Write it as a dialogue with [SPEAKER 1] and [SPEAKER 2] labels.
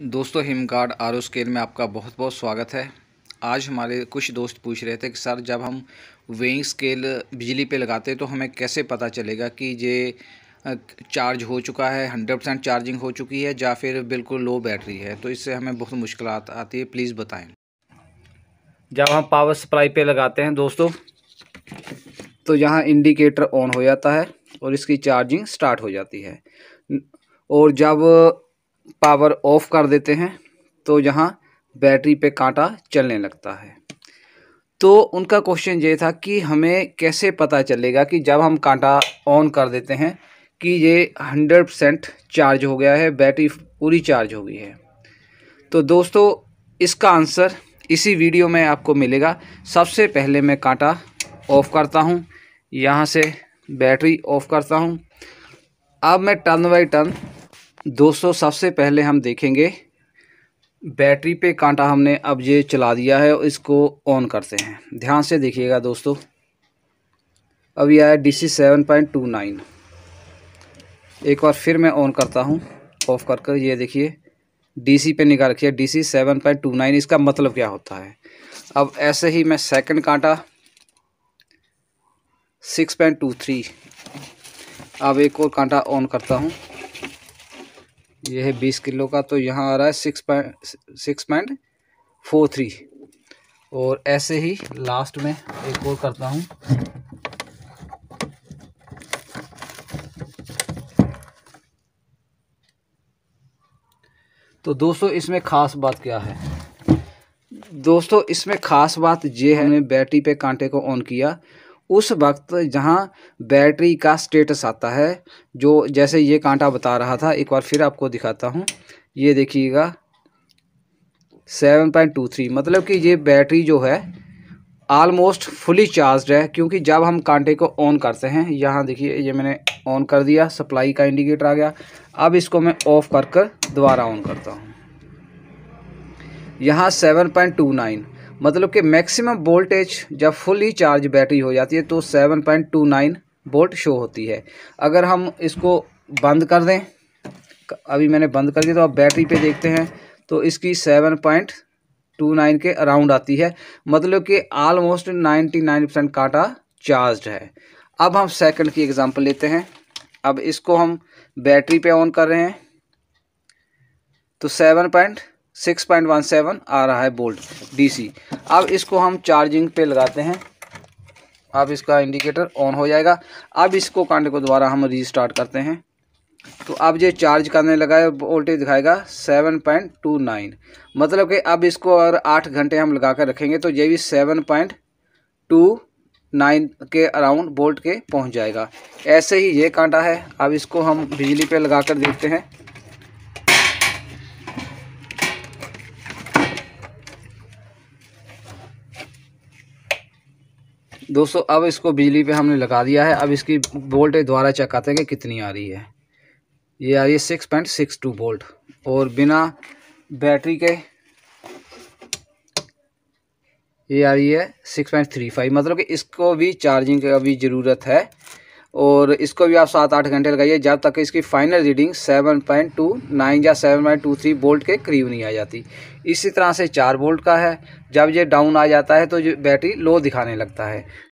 [SPEAKER 1] दोस्तों हिमगार्ड are scale में आपका बहुत बहुत स्वागत है आज हमारे कुछ दोस्त पूछ रहे थे कि सर जब हम वेइंग स्केल बिजली पे लगाते हैं तो हमें कैसे पता चलेगा कि ये चार्ज हो चुका है हंड्रेड परसेंट चार्जिंग हो चुकी है या फिर बिल्कुल लो बैटरी है तो इससे हमें बहुत मुश्किल आती है प्लीज़ बताएँ जब हम पावर सप्लाई पर लगाते हैं दोस्तों तो यहाँ इंडिकेटर ऑन हो जाता है और इसकी चार्जिंग स्टार्ट हो जाती है और जब पावर ऑफ कर देते हैं तो यहाँ बैटरी पे कांटा चलने लगता है तो उनका क्वेश्चन ये था कि हमें कैसे पता चलेगा कि जब हम कांटा ऑन कर देते हैं कि ये हंड्रेड परसेंट चार्ज हो गया है बैटरी पूरी चार्ज हो गई है तो दोस्तों इसका आंसर इसी वीडियो में आपको मिलेगा सबसे पहले मैं कांटा ऑफ करता हूँ यहाँ से बैटरी ऑफ करता हूँ अब मैं टर्न बाई टर्न दोस्तों सबसे पहले हम देखेंगे बैटरी पे कांटा हमने अब ये चला दिया है और इसको ऑन करते हैं ध्यान से देखिएगा दोस्तों अब यह आया D C seven point two nine एक बार फिर मैं ऑन करता हूँ ऑफ कर कर ये देखिए डीसी पे निकाल रखिए D C seven point two nine इसका मतलब क्या होता है अब ऐसे ही मैं सेकंड कांटा सिक्स पॉइंट टू थ्री अब एक और कांटा ऑन करता हूँ ये है बीस किलो का तो यहाँ आ रहा है six point six point four three और ऐसे ही लास्ट में एक और करता हूँ तो दोस्तों इसमें ख़ास बात क्या है दोस्तों इसमें ख़ास बात ये है हमने बैटरी पे कांटे को ऑन किया उस वक्त जहाँ बैटरी का स्टेटस आता है जो जैसे ये कांटा बता रहा था एक बार फिर आपको दिखाता हूँ ये देखिएगा सेवन पॉइंट टू थ्री मतलब कि ये बैटरी जो है आलमोस्ट फुली चार्ज है क्योंकि जब हम कांटे को ऑन करते हैं यहाँ देखिए ये मैंने ऑन कर दिया सप्लाई का इंडिकेटर आ गया अब इसको मैं ऑफ कर कर दोबारा ऑन करता हूँ यहाँ सेवन पॉइंट टू नाइन मतलब कि मैक्सिमम वोल्टेज जब फुली चार्ज बैटरी हो जाती है तो 7.29 वोल्ट शो होती है अगर हम इसको बंद कर दें अभी मैंने बंद कर दिया तो आप बैटरी पे देखते हैं तो इसकी 7.29 के अराउंड आती है मतलब कि आलमोस्ट 99 परसेंट काटा चार्ज है अब हम सेकंड की एग्जांपल लेते हैं अब इसको हम बैटरी पे ऑन कर रहे हैं तो seven point six point one seven आ रहा है बोल्ट डीसी अब इसको हम चार्जिंग पे लगाते हैं अब इसका इंडिकेटर ऑन हो जाएगा अब इसको कांटे को दोबारा हम रीस्टार्ट करते हैं तो अब ये चार्ज करने लगा है वोल्टेज दिखाएगा सेवन पॉइंट टू नाइन मतलब कि अब इसको अगर आठ घंटे हम लगा कर रखेंगे तो ये भी सेवन पॉइंट टू नाइन के अराउंड बोल्ट के पहुंच जाएगा ऐसे ही ये कांटा है अब इसको हम बिजली पे लगा कर देखते हैं दोस्तों अब इसको बिजली पे हमने लगा दिया है अब इसकी वोल्टेज द्वारा चेक करते हैं कि कितनी आ रही है ये आ रही है six point six two volt और बिना बैटरी के ये आ रही है सिक्स पॉइंट थ्री फाइव मतलब कि इसको भी चार्जिंग की अभी ज़रूरत है और इसको भी आप सात आठ घंटे लगाइए जब तक इसकी final reading seven point two nine या seven point two three volt के करीब नहीं आ जाती इसी तरह से चार बोल्ट का है जब ये डाउन आ जाता है तो ये बैटरी लो दिखाने लगता है